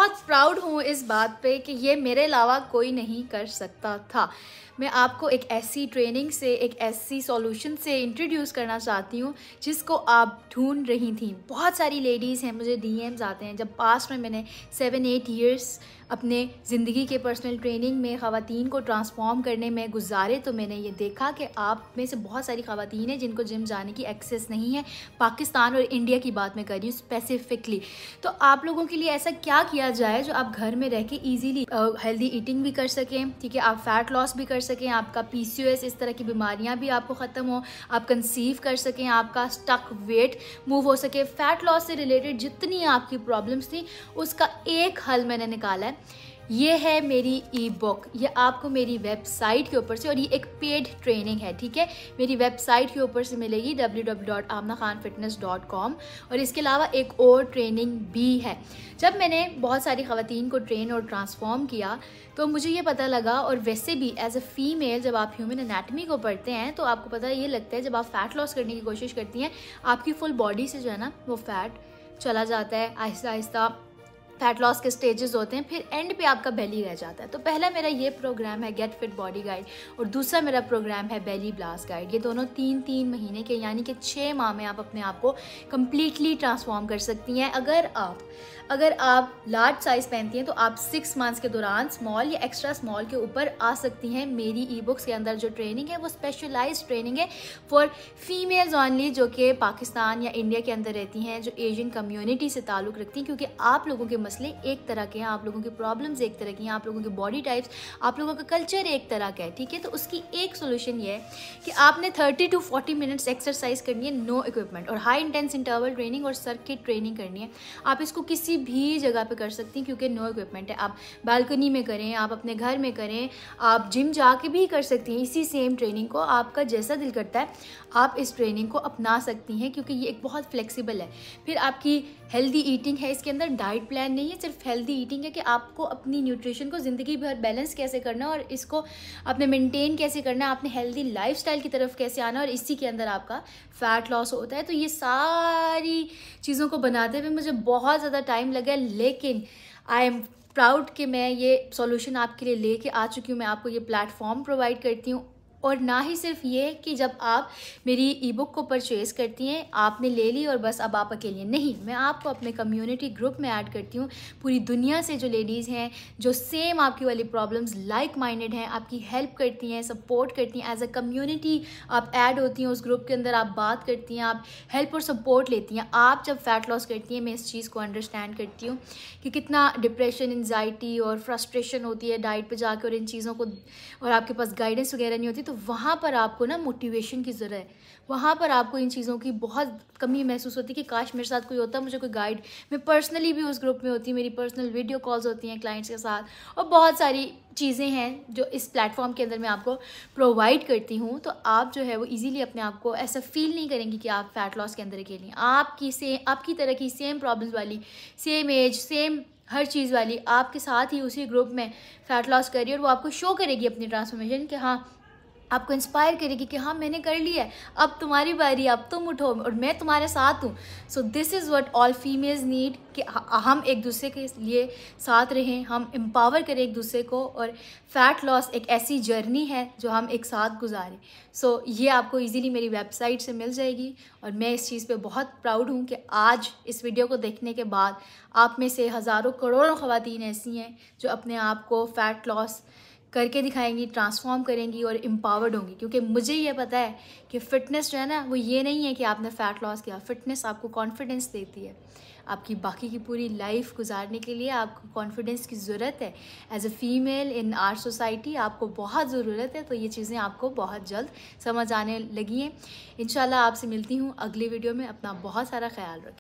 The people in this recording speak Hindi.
बहुत प्राउड हूँ इस बात पे कि ये मेरे अलावा कोई नहीं कर सकता था मैं आपको एक ऐसी ट्रेनिंग से एक ऐसी सॉल्यूशन से इंट्रोड्यूस करना चाहती हूँ जिसको आप ढूंढ रही थी बहुत सारी लेडीज़ हैं मुझे डी आते हैं जब पास्ट में मैंने सेवन एट ईयर्स अपने ज़िंदगी के पर्सनल ट्रेनिंग में ख़वान को ट्रांसफॉर्म करने में गुजारे तो मैंने ये देखा कि आप में से बहुत सारी खातन हैं जिनको जिम जाने की एक्सेस नहीं है पाकिस्तान और इंडिया की बात मैं कर रही हूँ स्पेसिफ़िकली तो आप लोगों के लिए ऐसा क्या किया जाए जो आप घर में रह के ईज़िली हेल्दी ईटिंग भी कर सकें ठीक है आप फ़ैट लॉस भी कर सकें आपका पी इस तरह की बीमारियाँ भी आपको ख़त्म हो आप कंसीव कर सकें आपका स्टक वेट मूव हो सके फ़ैट लॉस से रिलेटेड जितनी आपकी प्रॉब्लम्स थी उसका एक हल मैंने निकाला है ये है मेरी ई बुक ये आपको मेरी वेबसाइट के ऊपर से और ये एक पेड ट्रेनिंग है ठीक है मेरी वेबसाइट के ऊपर से मिलेगी www.amnakhanfitness.com और इसके अलावा एक और ट्रेनिंग भी है जब मैंने बहुत सारी खातन को ट्रेन और ट्रांसफॉर्म किया तो मुझे ये पता लगा और वैसे भी एज अ फीमेल जब आप ह्यूमन अनाटमी को पढ़ते हैं तो आपको पता ये लगता है जब आप फ़ैट लॉस करने की कोशिश करती हैं आपकी फुल बॉडी से जो है ना वो फ़ैट चला जाता है आहिस्ता आहिस्ता फैट लॉस के स्टेजेस होते हैं फिर एंड पे आपका बेली रह जाता है तो पहला मेरा ये प्रोग्राम है गेट फिट बॉडी गाइड और दूसरा मेरा प्रोग्राम है बेली ब्लास्ट गाइड ये दोनों तीन तीन महीने के यानी कि छः माह में आप अपने आप को कम्प्लीटली ट्रांसफॉर्म कर सकती हैं अगर आप अगर आप लार्ज साइज़ पहनती हैं तो आप सिक्स मंथ्स के दौरान स्मॉल या एक्स्ट्रा स्मॉल के ऊपर आ सकती हैं मेरी ई बुक्स के अंदर जो ट्रेनिंग है वो स्पेशलाइज ट्रेनिंग है फॉर फीमेल्स ऑनली जो कि पाकिस्तान या इंडिया के अंदर रहती हैं जो एशियन कम्यूनिटी से ताल्लुक़ रखती हैं क्योंकि आप लोगों के मसले एक तरह के हैं आप लोगों की प्रॉब्लम्स एक तरह की हैं आप लोगों के बॉडी टाइप्स आप लोगों का कल्चर एक तरह का है ठीक है तो उसकी एक सोल्यूशन ये है कि आपने thirty to forty minutes exercise करनी है नो इक्विपमेंट और हाई इंटेंस इंटरवल ट्रेनिंग और सर्किट ट्रेनिंग करनी है आप इसको किसी भी जगह पर कर सकती हैं क्योंकि नो इक्विपमेंट है आप बालकनी में करें आप अपने घर में करें आप जिम जाके भी कर सकती हैं इसी सेम ट्रेनिंग को आपका जैसा दिल करता है आप इस ट्रेनिंग को अपना सकती हैं क्योंकि ये एक बहुत फ्लेक्सिबल है फिर आपकी हेल्दी ईटिंग है इसके अंदर डाइट प्लान नहीं है सिर्फ हेल्दी ईटिंग है कि आपको अपनी न्यूट्रिशन को ज़िंदगी भर बैलेंस कैसे करना है और इसको आपने मेंटेन कैसे करना है आपने हेल्दी लाइफ की तरफ कैसे आना और इसी के अंदर आपका फ़ैट लॉस होता है तो ये सारी चीज़ों को बनाते हुए मुझे बहुत ज़्यादा टाइम लगा लेकिन आई एम प्राउड कि मैं ये सॉल्यूशन आपके लिए लेके आ चुकी हूँ मैं आपको ये प्लेटफॉर्म प्रोवाइड करती हूँ और ना ही सिर्फ ये कि जब आप मेरी ई बुक को परचेज़ करती हैं आपने ले ली और बस अब आप अकेले नहीं मैं आपको अपने कम्युनिटी ग्रुप में ऐड करती हूँ पूरी दुनिया से जो लेडीज़ हैं जो सेम आपकी वाली प्रॉब्लम्स लाइक माइंडेड हैं आपकी हेल्प करती हैं सपोर्ट करती हैं एज अ कम्युनिटी आप ऐड होती हैं उस ग्रुप के अंदर आप बात करती हैं आप हेल्प और सपोर्ट लेती हैं आप जब फैट लॉस करती हैं मैं इस चीज़ को अंडरस्टैंड करती हूँ कि कितना डिप्रेशन एनजाइटी और फ्रस्ट्रेशन होती है डाइट पर जाकर और इन चीज़ों को और आपके पास गाइडेंस वगैरह नहीं होती तो तो वहाँ पर आपको ना मोटिवेशन की ज़रूरत है वहाँ पर आपको इन चीज़ों की बहुत कमी महसूस होती है कि काश मेरे साथ कोई होता मुझे कोई गाइड मैं पर्सनली भी उस ग्रुप में होती मेरी पर्सनल वीडियो कॉल्स होती हैं क्लाइंट्स के साथ और बहुत सारी चीज़ें हैं जो इस प्लेटफॉर्म के अंदर मैं आपको प्रोवाइड करती हूँ तो आप जो है वो ईज़िली अपने आप को ऐसा फील नहीं करेंगे कि आप फैट लॉस के अंदर अकेले आपकी से आपकी तरह की सेम प्रॉब्लम्स वाली सेम एज सेम हर चीज़ वाली आपके साथ ही उसी ग्रुप में फैट लॉस करिए और वो आपको शो करेगी अपनी ट्रांसफॉर्मेशन कि हाँ आपको इंस्पायर करेगी कि हाँ मैंने कर लिया है अब तुम्हारी बारी अब तुम उठो और मैं तुम्हारे साथ हूँ so this is what all females need कि हम एक दूसरे के लिए साथ रहें हम एम्पावर करें एक दूसरे को और फैट लॉस एक ऐसी जर्नी है जो हम एक साथ गुजारें सो so, ये आपको ईजिली मेरी वेबसाइट से मिल जाएगी और मैं इस चीज़ पर बहुत प्राउड हूँ कि आज इस वीडियो को देखने के बाद आप में से हज़ारों करोड़ों ख़वान ऐसी हैं जो अपने आप को फ़ैट लॉस करके दिखाएंगी ट्रांसफॉर्म करेंगी और एम्पावर्ड होंगी क्योंकि मुझे ये पता है कि फ़िटनेस जो है ना वो ये नहीं है कि आपने फ़ैट लॉस किया फ़िटनेस आपको कॉन्फिडेंस देती है आपकी बाकी की पूरी लाइफ गुजारने के लिए आपको कॉन्फिडेंस की ज़रूरत है as a female in our society आपको बहुत ज़रूरत है तो ये चीज़ें आपको बहुत जल्द समझ आने लगी हैं इन आपसे मिलती हूँ अगली वीडियो में अपना बहुत सारा ख्याल रखें